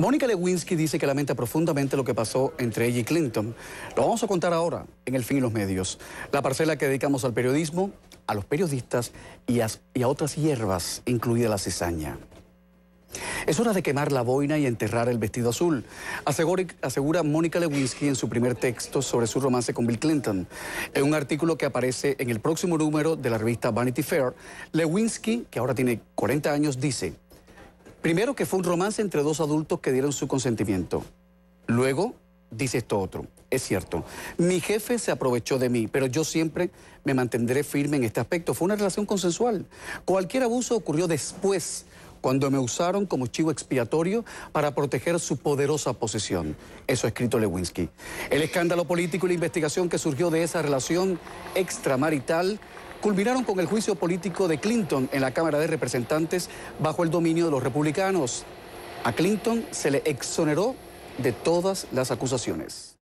Mónica Lewinsky dice que lamenta profundamente lo que pasó entre ella y Clinton. Lo vamos a contar ahora en El Fin y los Medios, la parcela que dedicamos al periodismo, a los periodistas y a, otras hierbas, incluida la cizaña. Es hora de quemar la boina y enterrar el vestido azul, asegura Mónica Lewinsky en su primer texto sobre su romance con Bill Clinton. En un artículo que aparece en el próximo número de la revista Vanity Fair, Lewinsky, que ahora tiene 40 años, dice, Primero que fue un romance entre dos adultos que dieron su consentimiento. Luego dice esto otro. Es cierto, mi jefe se aprovechó de mí, pero yo siempre me mantendré firme en este aspecto. Fue una relación consensual. Cualquier abuso ocurrió después, cuando me usaron como chivo expiatorio para proteger su poderosa posición. Eso ha escrito Lewinsky. El escándalo político y la investigación que surgió de esa relación extramarital culminaron con el juicio político de Clinton en la Cámara de Representantes bajo el dominio de los republicanos. A Clinton se le exoneró de todas las acusaciones.